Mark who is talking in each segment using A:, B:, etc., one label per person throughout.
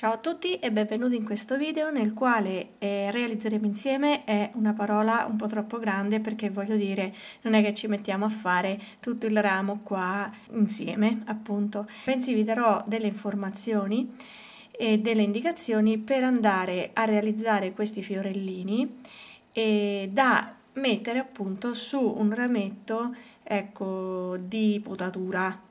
A: Ciao a tutti e benvenuti in questo video nel quale eh, realizzeremo insieme è eh, una parola un po' troppo grande perché voglio dire non è che ci mettiamo a fare tutto il ramo qua insieme appunto, bensì vi darò delle informazioni e delle indicazioni per andare a realizzare questi fiorellini e da mettere appunto su un rametto ecco di potatura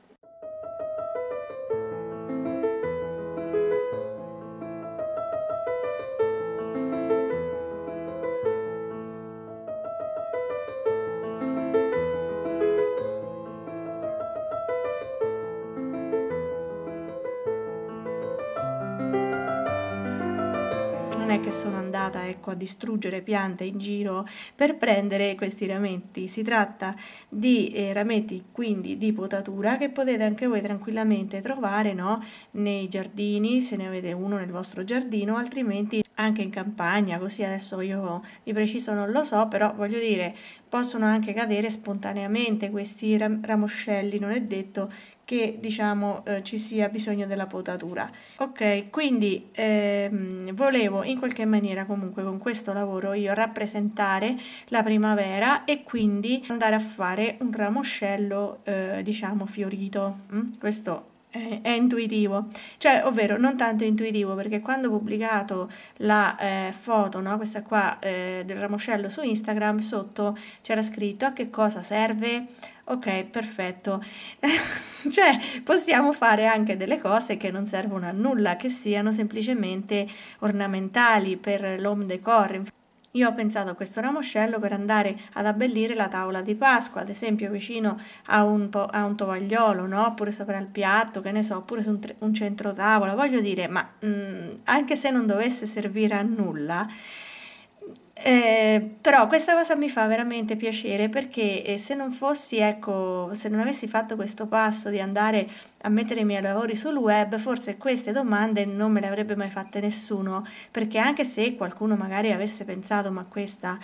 A: non è che sono andata ecco, a distruggere piante in giro per prendere questi rametti, si tratta di eh, rametti quindi di potatura che potete anche voi tranquillamente trovare no? nei giardini, se ne avete uno nel vostro giardino, altrimenti anche in campagna, così adesso io di preciso non lo so, però voglio dire, possono anche cadere spontaneamente questi ram ramoscelli, non è detto che diciamo eh, ci sia bisogno della potatura. Ok, quindi ehm, volevo in qualche maniera comunque con questo lavoro io rappresentare la primavera e quindi andare a fare un ramoscello eh, diciamo fiorito. Mm? Questo è, intuitivo, cioè ovvero non tanto intuitivo perché quando ho pubblicato la eh, foto, no, questa qua eh, del ramoscello su Instagram, sotto c'era scritto a che cosa serve, ok perfetto, cioè possiamo fare anche delle cose che non servono a nulla, che siano semplicemente ornamentali per l'home decor. Io ho pensato a questo ramoscello per andare ad abbellire la tavola di Pasqua, ad esempio vicino a un, a un tovagliolo, no? oppure sopra il piatto, che ne so, oppure su un, un centro tavola. Voglio dire, ma mh, mm, anche se non dovesse servire a nulla, eh, però questa cosa mi fa veramente piacere perché eh, se non fossi, ecco, se non avessi fatto questo passo di andare a mettere i miei lavori sul web, forse queste domande non me le avrebbe mai fatte nessuno, perché anche se qualcuno magari avesse pensato ma questa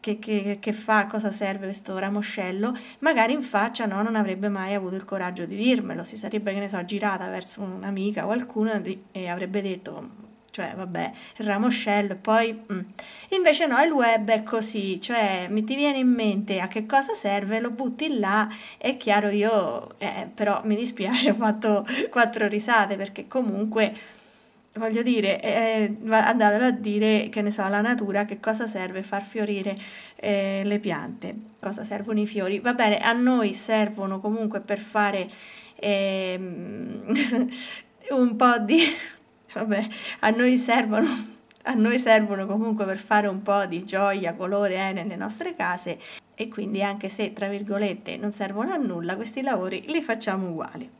A: che, che, che fa, cosa serve questo ramoscello, magari in faccia no, non avrebbe mai avuto il coraggio di dirmelo, si sarebbe, che ne so, girata verso un'amica o qualcuno e avrebbe detto cioè vabbè, il ramoscello, poi... Mm. Invece no, il web è così, cioè mi ti viene in mente a che cosa serve, lo butti là, è chiaro io, eh, però mi dispiace, ho fatto quattro risate perché comunque... Voglio dire, eh, andatelo a dire, che ne so, la natura che cosa serve far fiorire eh, le piante, cosa servono i fiori. Va bene, a noi servono comunque per fare eh, un po' di vabbè, a noi servono a noi servono comunque per fare un po' di gioia, colore eh, nelle nostre case e quindi anche se tra virgolette non servono a nulla questi lavori li facciamo uguali.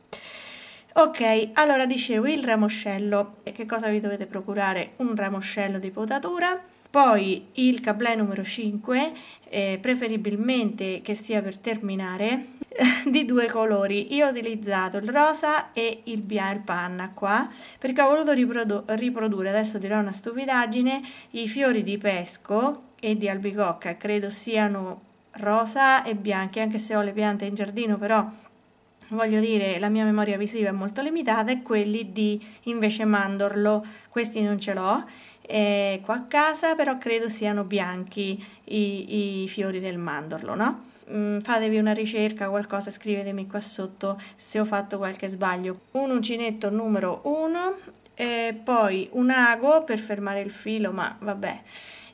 A: Ok, allora dicevo il ramoscello, che cosa vi dovete procurare? Un ramoscello di potatura, poi il cablè numero 5, eh, preferibilmente che sia per terminare, di due colori. Io ho utilizzato il rosa e il bianco, il panna qua, perché ho voluto riprodu riprodurre, adesso dirò una stupidaggine, i fiori di pesco e di albicocca, credo siano rosa e bianchi, anche se ho le piante in giardino, però voglio dire la mia memoria visiva è molto limitata e quelli di invece mandorlo, questi non ce l'ho e qua a casa però credo siano bianchi i, i fiori del mandorlo, no? Mm, fatevi una ricerca, qualcosa, scrivetemi qua sotto se ho fatto qualche sbaglio. Un uncinetto numero 1, poi un ago per fermare il filo, ma vabbè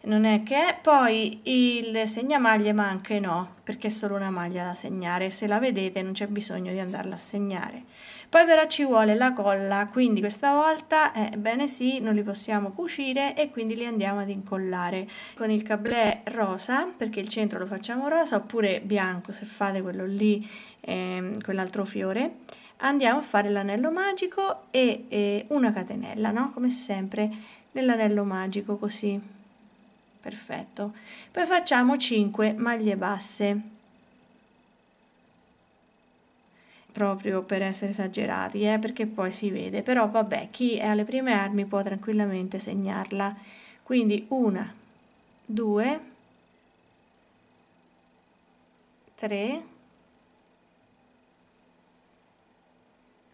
A: non è che poi il segnamaglie ma anche no perché è solo una maglia da segnare se la vedete non c'è bisogno di andarla a segnare poi però ci vuole la colla quindi questa volta eh, bene sì non li possiamo cucire e quindi li andiamo ad incollare con il cablè rosa perché il centro lo facciamo rosa oppure bianco se fate quello lì eh, quell'altro fiore andiamo a fare l'anello magico e eh, una catenella no come sempre nell'anello magico così perfetto poi facciamo 5 maglie basse proprio per essere esagerati eh, perché poi si vede però vabbè chi è alle prime armi può tranquillamente segnarla quindi una due tre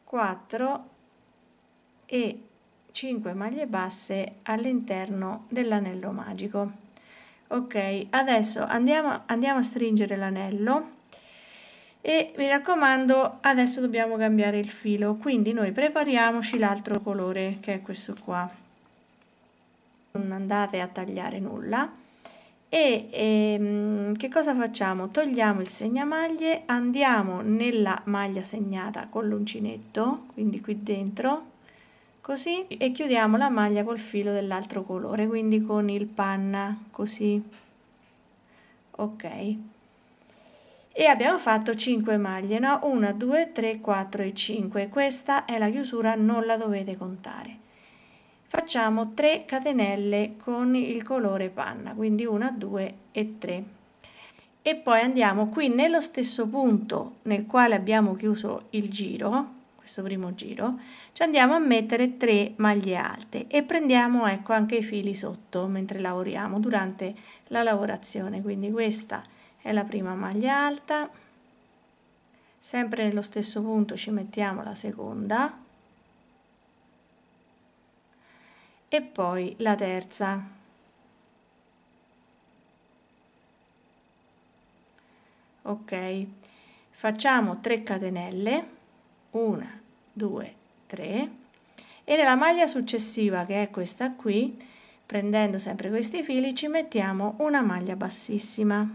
A: quattro e 5 maglie basse all'interno dell'anello magico ok adesso andiamo andiamo a stringere l'anello e mi raccomando adesso dobbiamo cambiare il filo quindi noi prepariamoci l'altro colore che è questo qua non andate a tagliare nulla e ehm, che cosa facciamo togliamo il segnamaglie andiamo nella maglia segnata con l'uncinetto quindi qui dentro così e chiudiamo la maglia col filo dell'altro colore quindi con il panna così ok e abbiamo fatto 5 maglie no 1 2 3 4 e 5 questa è la chiusura non la dovete contare facciamo 3 catenelle con il colore panna quindi 1 2 e 3 e poi andiamo qui nello stesso punto nel quale abbiamo chiuso il giro questo primo giro ci andiamo a mettere 3 maglie alte e prendiamo ecco anche i fili sotto mentre lavoriamo durante la lavorazione quindi questa è la prima maglia alta sempre nello stesso punto ci mettiamo la seconda e poi la terza ok facciamo 3 catenelle 1, 2, 3 e nella maglia successiva che è questa qui prendendo sempre questi fili ci mettiamo una maglia bassissima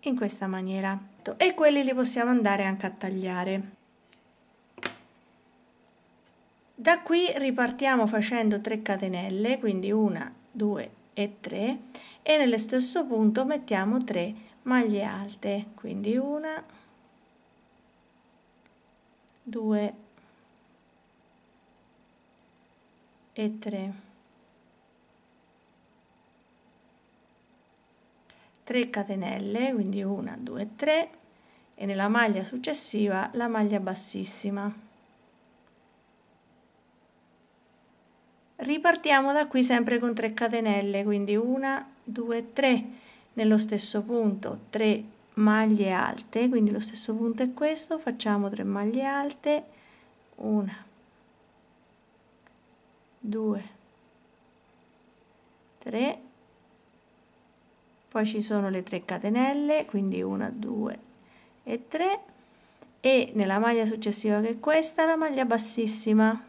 A: in questa maniera e quelli li possiamo andare anche a tagliare da qui ripartiamo facendo 3 catenelle quindi 1 2 e 3 e nello stesso punto mettiamo 3 maglie alte quindi una 2 e 3 3 catenelle quindi 1 2 3 e nella maglia successiva la maglia bassissima ripartiamo da qui sempre con 3 catenelle quindi 1 2 3 nello stesso punto 3 maglie alte quindi lo stesso punto è questo facciamo 3 maglie alte 1 2 3 poi ci sono le 3 catenelle quindi 1 2 e 3 e nella maglia successiva che è questa la maglia bassissima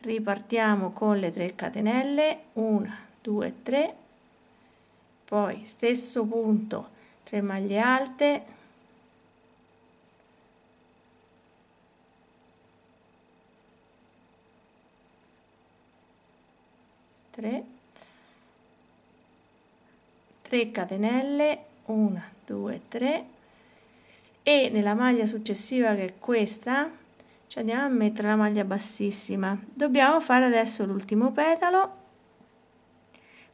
A: ripartiamo con le 3 catenelle 1 2 3 poi stesso punto 3 maglie alte Tre, 3 catenelle 1 2 3 e nella maglia successiva che è questa ci andiamo a mettere la maglia bassissima dobbiamo fare adesso l'ultimo petalo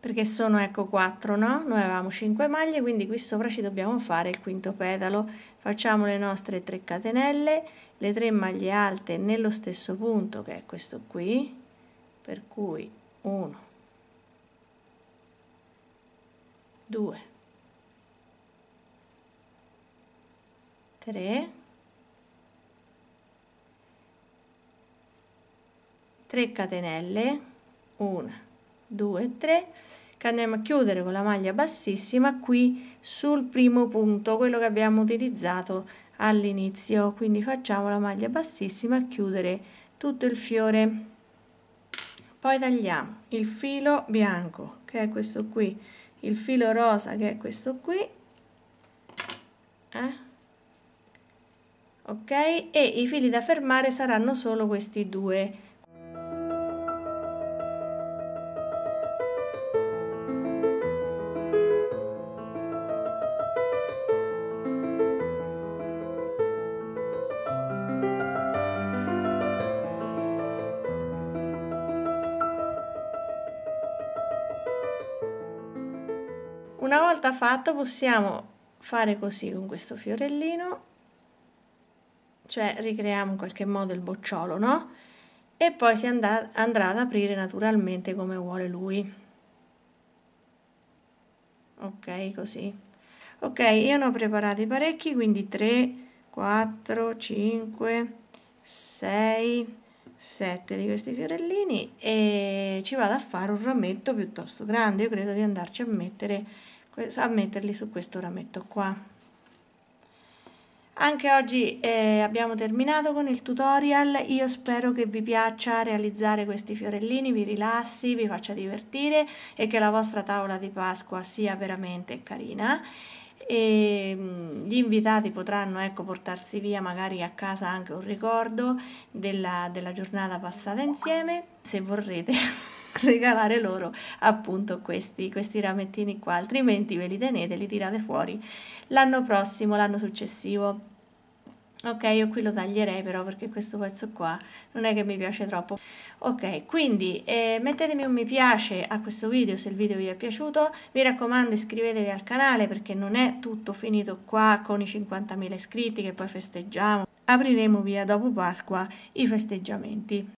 A: perché sono ecco 4 no noi avevamo 5 maglie quindi qui sopra ci dobbiamo fare il quinto petalo facciamo le nostre 3 catenelle le 3 maglie alte nello stesso punto che è questo qui per cui 1 2 3 3 catenelle 1 2 3 che andiamo a chiudere con la maglia bassissima qui sul primo punto quello che abbiamo utilizzato all'inizio quindi facciamo la maglia bassissima a chiudere tutto il fiore poi tagliamo il filo bianco che è questo qui il filo rosa che è questo qui eh? ok e i fili da fermare saranno solo questi due volta fatto possiamo fare così con questo fiorellino cioè ricreiamo in qualche modo il bocciolo no e poi si andrà ad aprire naturalmente come vuole lui ok così ok io ne ho preparati parecchi quindi 3 4 5 6 7 di questi fiorellini e ci vado a fare un rametto piuttosto grande io credo di andarci a mettere a metterli su questo rametto qua anche oggi eh, abbiamo terminato con il tutorial io spero che vi piaccia realizzare questi fiorellini vi rilassi vi faccia divertire e che la vostra tavola di Pasqua sia veramente carina e mm, gli invitati potranno ecco, portarsi via magari a casa anche un ricordo della, della giornata passata insieme se vorrete regalare loro appunto questi, questi ramettini qua, altrimenti ve li tenete, li tirate fuori l'anno prossimo, l'anno successivo. Ok, io qui lo taglierei però perché questo pezzo qua non è che mi piace troppo. Ok, quindi eh, mettetemi un mi piace a questo video se il video vi è piaciuto. Mi raccomando iscrivetevi al canale perché non è tutto finito qua con i 50.000 iscritti che poi festeggiamo. Apriremo via dopo Pasqua i festeggiamenti.